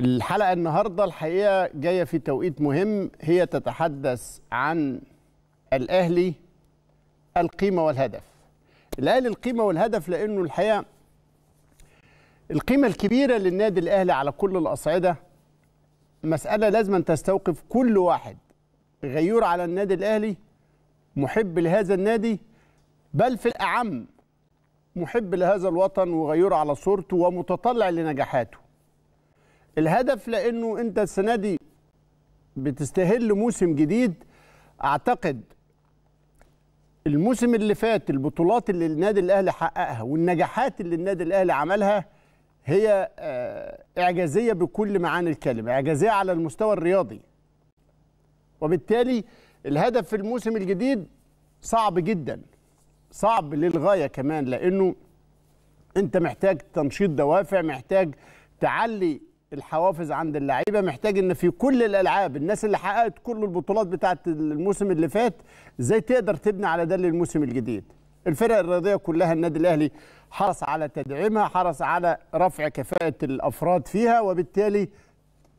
الحلقة النهاردة الحقيقة جاية في توقيت مهم هي تتحدث عن الأهلي القيمة والهدف الأهلي القيمة والهدف لأنه الحقيقة القيمة الكبيرة للنادي الأهلي على كل الأصعدة مسألة لازم أن تستوقف كل واحد غيور على النادي الأهلي محب لهذا النادي بل في الأعم محب لهذا الوطن وغيور على صورته ومتطلع لنجاحاته الهدف لانه انت السنه دي بتستهل موسم جديد اعتقد الموسم اللي فات البطولات اللي النادي الاهلي حققها والنجاحات اللي النادي الاهلي عملها هي آه، اعجازيه بكل معاني الكلمه اعجازيه على المستوى الرياضي وبالتالي الهدف في الموسم الجديد صعب جدا صعب للغايه كمان لانه انت محتاج تنشيط دوافع محتاج تعلي الحوافز عند اللعيبه محتاج ان في كل الالعاب الناس اللي حققت كل البطولات بتاعه الموسم اللي فات ازاي تقدر تبني على ده للموسم الجديد الفرق الرياضيه كلها النادي الاهلي حرص على تدعيمها حرص على رفع كفاءه الافراد فيها وبالتالي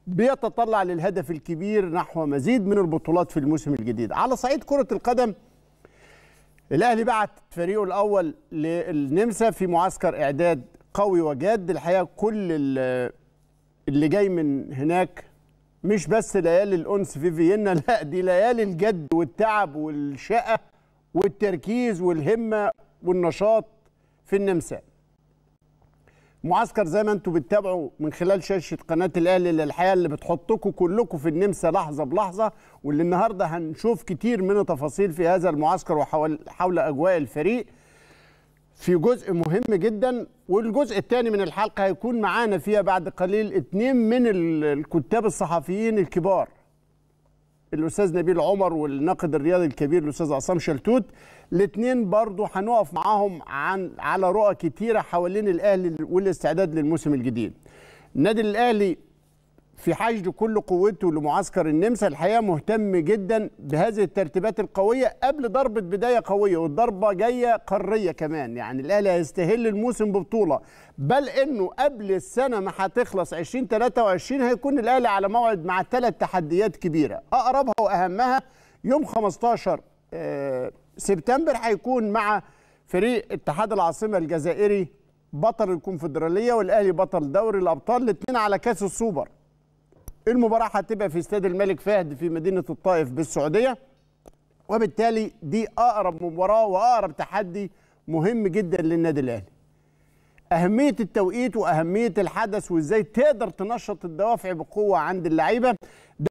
بيتطلع للهدف الكبير نحو مزيد من البطولات في الموسم الجديد على صعيد كره القدم الاهلي بعت فريقه الاول للنمسا في معسكر اعداد قوي وجاد الحقيقه كل اللي جاي من هناك مش بس ليالي الأنس في فيينا لا دي ليالي الجد والتعب والشقة والتركيز والهمة والنشاط في النمسا معسكر زي ما انتم بتتابعوا من خلال شاشة قناة الأهلي للحياة اللي بتحطكم كلكم في النمسا لحظة بلحظة واللي النهاردة هنشوف كتير من التفاصيل في هذا المعسكر وحول حول أجواء الفريق في جزء مهم جدا والجزء الثاني من الحلقه هيكون معانا فيها بعد قليل اثنين من الكتاب الصحفيين الكبار الاستاذ نبيل عمر والناقد الرياضي الكبير الاستاذ عصام شلتوت الاثنين برضو هنقف معاهم عن على رؤى كتيره حوالين الاهلي والاستعداد للموسم الجديد النادي الاهلي في حشد كل قوته لمعسكر النمسا الحقيقه مهتم جدا بهذه الترتيبات القويه قبل ضربه بدايه قويه والضربه جايه قاريه كمان يعني الاهلي هيستهل الموسم ببطوله بل انه قبل السنه ما هتخلص 2023 هيكون الاهلي على موعد مع ثلاث تحديات كبيره اقربها واهمها يوم 15 آه، سبتمبر هيكون مع فريق اتحاد العاصمه الجزائري بطل الكونفدراليه والاهلي بطل دوري الابطال الاثنين على كاس السوبر المباراة هتبقى في استاد الملك فهد في مدينة الطائف بالسعودية وبالتالي دي أقرب مباراة وأقرب تحدي مهم جدا للنادي الأهلي أهمية التوقيت وأهمية الحدث وإزاي تقدر تنشط الدوافع بقوة عند اللعيبة